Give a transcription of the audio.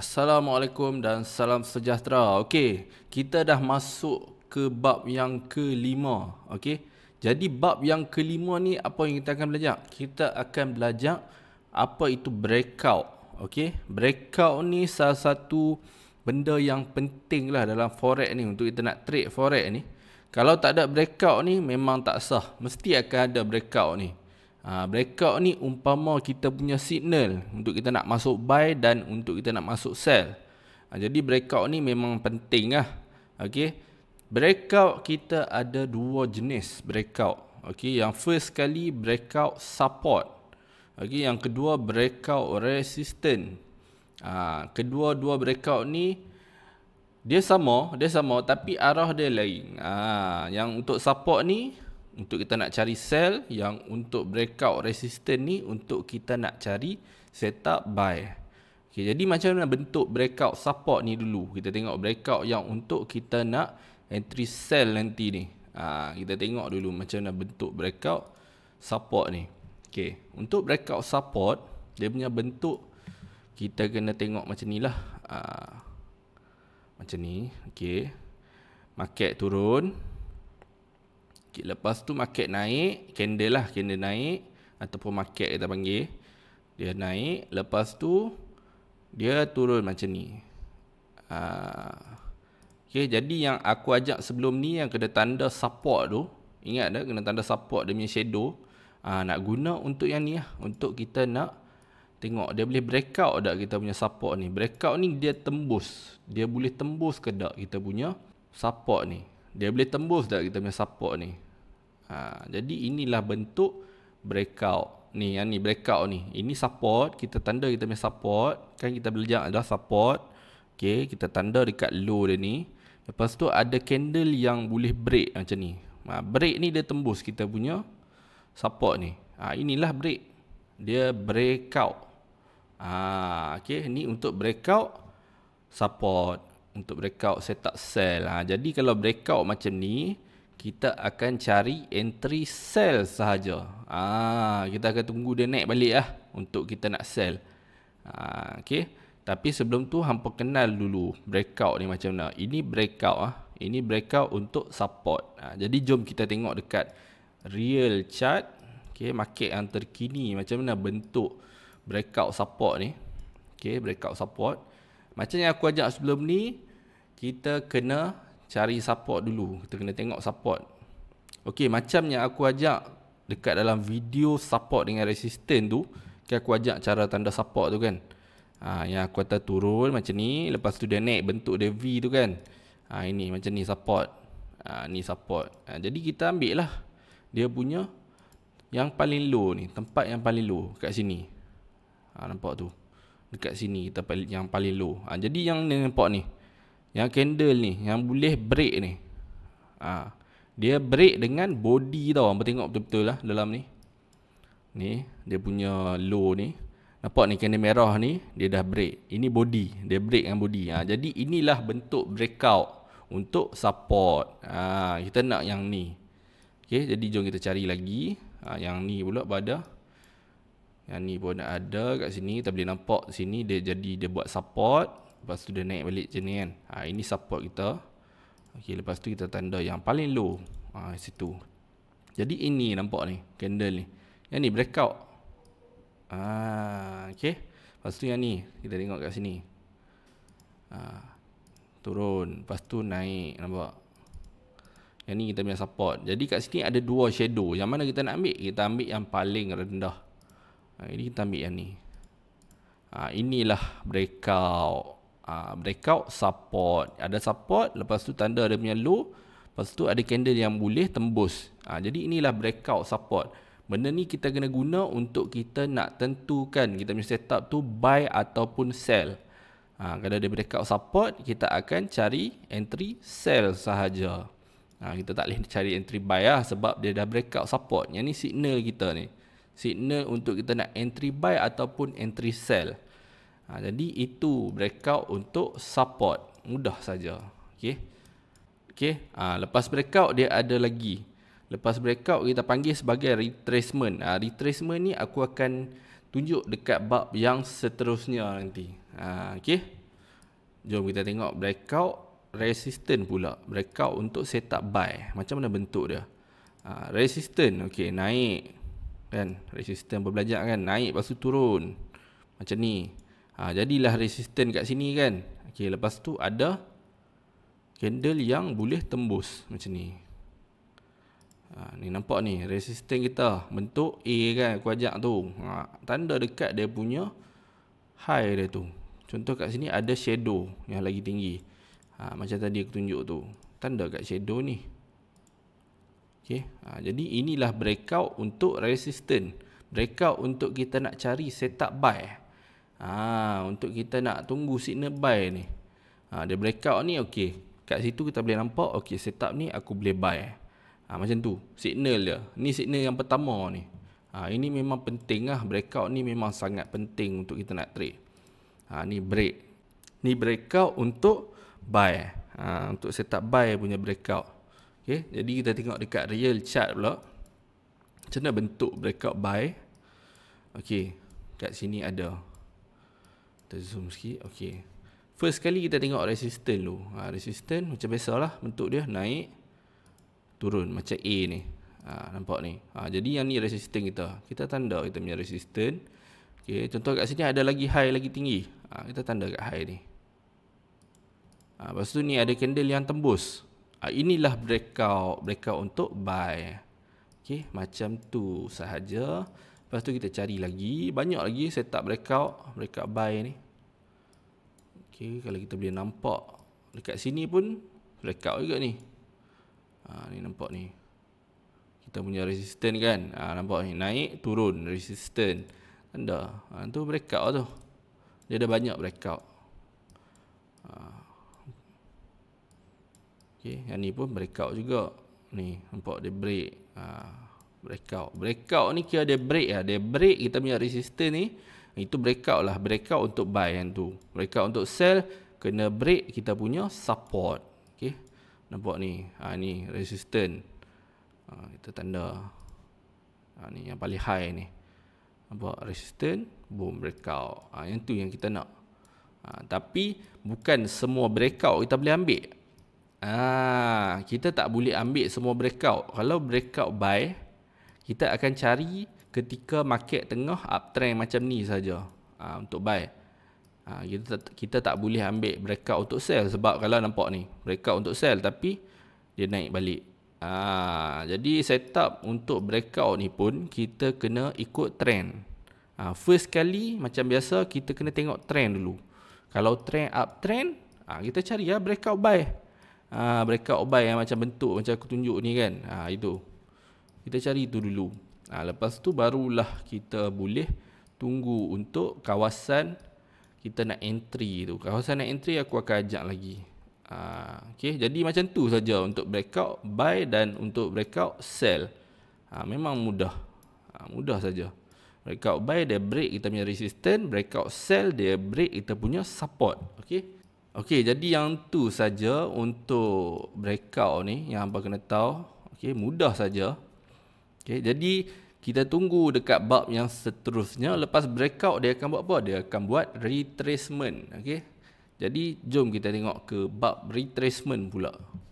Assalamualaikum dan salam sejahtera. Okey, kita dah masuk ke bab yang kelima. Okey. Jadi bab yang kelima ni apa yang kita akan belajar? Kita akan belajar apa itu breakout. Okey, breakout ni salah satu benda yang penting lah dalam forex ni untuk kita nak trade forex ni. Kalau tak ada breakout ni memang tak sah. Mesti akan ada breakout ni. Ha, breakout ni umpama kita punya signal untuk kita nak masuk buy dan untuk kita nak masuk sell. Ha, jadi breakout ni memang penting lah. Okay. Breakout kita ada dua jenis breakout. Okay. Yang first sekali breakout support. Okay. Yang kedua breakout resistance. Ha, Kedua-dua breakout ni dia sama, dia sama tapi arah dia lain. Ha, yang untuk support ni untuk kita nak cari sell yang untuk breakout resistance ni untuk kita nak cari setup buy. Okay, jadi macam mana bentuk breakout support ni dulu? Kita tengok breakout yang untuk kita nak entry sell nanti ni. Ha, kita tengok dulu macam mana bentuk breakout support ni. Okay. Untuk breakout support, dia punya bentuk kita kena tengok macam ni lah. Ha, macam ni. Okay. Market turun. turun. Okay, lepas tu market naik, candle lah candle naik ataupun market kita panggil. Dia naik, lepas tu dia turun macam ni. Ah, okay, jadi yang aku ajak sebelum ni yang kena tanda support tu. Ingat tak, kena tanda support dia punya shadow. Aa, ah, nak guna untuk yang ni lah. Untuk kita nak tengok dia boleh breakout tak kita punya support ni. Breakout ni dia tembus. Dia boleh tembus ke tak kita punya support ni. Dia boleh tembus tak kita punya support ni? Ha, jadi inilah bentuk breakout. Ni yang ni breakout ni. Ini support. Kita tanda kita punya support. Kan kita belajar adalah support. Okay. Kita tanda dekat low dia ni. Lepas tu ada candle yang boleh break macam ni. Ha, break ni dia tembus kita punya support ni. Ha, inilah break. Dia breakout. Ha, okay. Ni untuk breakout support untuk breakout saya tak sell. Ha, jadi kalau breakout macam ni, kita akan cari entry sell sahaja. Ah, ha, kita akan tunggu dia naik balik lah untuk kita nak sell. Ha, ah, okay. Tapi sebelum tu hampa kenal dulu breakout ni macam mana. Ini breakout ah. Ini breakout untuk support. Ha, jadi jom kita tengok dekat real chart. Okay, market yang terkini macam mana bentuk breakout support ni. Okay, breakout support. Macam yang aku ajak sebelum ni, kita kena cari support dulu. Kita kena tengok support. Okey, macam yang aku ajak dekat dalam video support dengan resistant tu, kan aku ajak cara tanda support tu kan. Ha, yang aku kata turun macam ni, lepas tu dia naik bentuk dia V tu kan. Ha, ini macam ni support. Ha, ni support. Ha, jadi kita ambil lah dia punya yang paling low ni, tempat yang paling low kat sini. Ha, nampak tu dekat sini kita yang paling low. Ha, jadi yang ni nampak ni. Yang candle ni yang boleh break ni. Ha, dia break dengan body tau. Hangpa tengok betul-betul lah dalam ni. Ni dia punya low ni. Nampak ni candle merah ni dia dah break. Ini body, dia break dengan body. Ha, jadi inilah bentuk breakout untuk support. Ha, kita nak yang ni. Okey, jadi jom kita cari lagi. Ha, yang ni pula pada yang ni pun ada kat sini Kita boleh nampak sini dia jadi dia buat support Lepas tu dia naik balik macam ni kan ha, Ini support kita okay, Lepas tu kita tanda yang paling low ha, Situ Jadi ini nampak ni candle ni Yang ni breakout ha, okay. Lepas tu yang ni Kita tengok kat sini ha, Turun Lepas tu naik nampak Yang ni kita punya support Jadi kat sini ada dua shadow Yang mana kita nak ambil Kita ambil yang paling rendah Ah, ini kita ambil yang ni. Ha, inilah breakout. Ha, breakout support. Ada support. Lepas tu tanda ada punya low. Lepas tu ada candle yang boleh tembus. Ha, jadi inilah breakout support. Benda ni kita kena guna untuk kita nak tentukan kita punya setup tu buy ataupun sell. Ha, kalau dia breakout support, kita akan cari entry sell sahaja. Ha, kita tak boleh cari entry buy lah sebab dia dah breakout support. Yang ni signal kita ni signal untuk kita nak entry buy ataupun entry sell. Ha, jadi itu breakout untuk support. Mudah saja. Okey. Okey, ha, lepas breakout dia ada lagi. Lepas breakout kita panggil sebagai retracement. Ha, retracement ni aku akan tunjuk dekat bab yang seterusnya nanti. Ha, Okey. Jom kita tengok breakout resistant pula. Breakout untuk setup buy. Macam mana bentuk dia? Ha, resistant. Okey, naik kan resisten berbelajar kan naik lepas tu turun macam ni ha, jadilah resisten kat sini kan Ok lepas tu ada candle yang boleh tembus macam ni ha, ni nampak ni resisten kita bentuk A kan aku ajak tu ha, tanda dekat dia punya high dia tu contoh kat sini ada shadow yang lagi tinggi ha, macam tadi aku tunjuk tu tanda kat shadow ni Okay. Ha, ah, jadi inilah breakout untuk resistance. Breakout untuk kita nak cari setup buy. Ha, untuk kita nak tunggu signal buy ni. Ha, dia breakout ni okey. Kat situ kita boleh nampak okey setup ni aku boleh buy. Ha, macam tu. Signal dia. Ni signal yang pertama ni. Ha, ini memang penting lah. Breakout ni memang sangat penting untuk kita nak trade. Ha, ni break. Ni breakout untuk buy. Ha, untuk setup buy punya breakout. Okay, jadi kita tengok dekat real chart pula. Macam mana bentuk breakout buy? Okay, kat sini ada. Kita zoom sikit. Okay. First kali kita tengok resistance dulu. Ha, resistance macam biasalah bentuk dia naik, turun macam A ni. Ha, nampak ni. Ha, jadi yang ni resistance kita. Kita tanda kita punya resistance. Okay, contoh kat sini ada lagi high lagi tinggi. Ha, kita tanda kat high ni. Ha, lepas tu ni ada candle yang tembus. Ah, inilah breakout breakout untuk buy okey macam tu sahaja lepas tu kita cari lagi banyak lagi setup breakout breakout buy ni okey kalau kita boleh nampak dekat sini pun breakout juga ni ha ni nampak ni kita punya resistant kan ha, nampak ni naik turun resistant tanda ha, tu breakout tu dia ada banyak breakout Okey, yang ni pun breakout juga. Ni, nampak dia break. Ha, breakout. Breakout ni kira dia break lah. Dia break kita punya resistance ni. Itu breakout lah. Breakout untuk buy yang tu. Breakout untuk sell. Kena break kita punya support. Okey. Nampak ni. Ha, ni resistance. Ha, kita tanda. Ha, ni yang paling high ni. Nampak resistance, Boom. Breakout. Ha, yang tu yang kita nak. Ha, tapi bukan semua breakout kita boleh ambil. Ah, kita tak boleh ambil semua breakout. Kalau breakout buy, kita akan cari ketika market tengah uptrend macam ni saja ah, untuk buy. Ah, kita tak, kita tak boleh ambil breakout untuk sell sebab kalau nampak ni, breakout untuk sell tapi dia naik balik. Ah, jadi setup untuk breakout ni pun kita kena ikut trend. Ah, first kali macam biasa kita kena tengok trend dulu. Kalau trend uptrend, ah, kita cari ya breakout buy ha, breakout buy yang macam bentuk macam aku tunjuk ni kan ha, itu kita cari itu dulu ha, lepas tu barulah kita boleh tunggu untuk kawasan kita nak entry tu kawasan nak entry aku akan ajak lagi ha, ah, okay. jadi macam tu saja untuk breakout buy dan untuk breakout sell ha, memang mudah ha, mudah saja breakout buy dia break kita punya resistance breakout sell dia break kita punya support Okay. Okey, jadi yang tu saja untuk breakout ni yang hangpa kena tahu. Okey, mudah saja. Okey, jadi kita tunggu dekat bab yang seterusnya lepas breakout dia akan buat apa? Dia akan buat retracement, okey. Jadi jom kita tengok ke bab retracement pula.